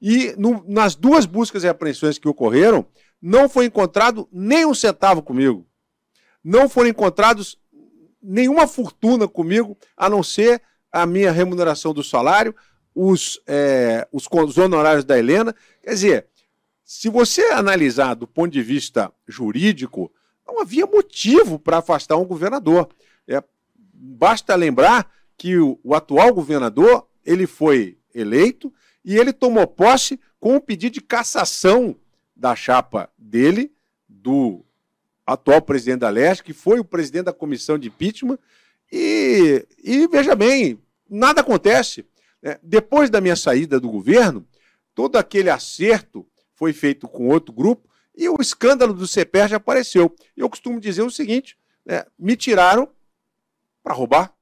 E no, nas duas buscas e apreensões que ocorreram, não foi encontrado nem um centavo comigo. Não foram encontrados nenhuma fortuna comigo, a não ser a minha remuneração do salário, os, é, os, os honorários da Helena. Quer dizer, se você analisar do ponto de vista jurídico, não havia motivo para afastar um governador. É, basta lembrar que o, o atual governador ele foi eleito e ele tomou posse com o pedido de cassação da chapa dele, do atual presidente da Leste, que foi o presidente da comissão de impeachment. E, e veja bem, nada acontece. Né? Depois da minha saída do governo, todo aquele acerto foi feito com outro grupo e o escândalo do CPR já apareceu. Eu costumo dizer o seguinte: né, me tiraram para roubar.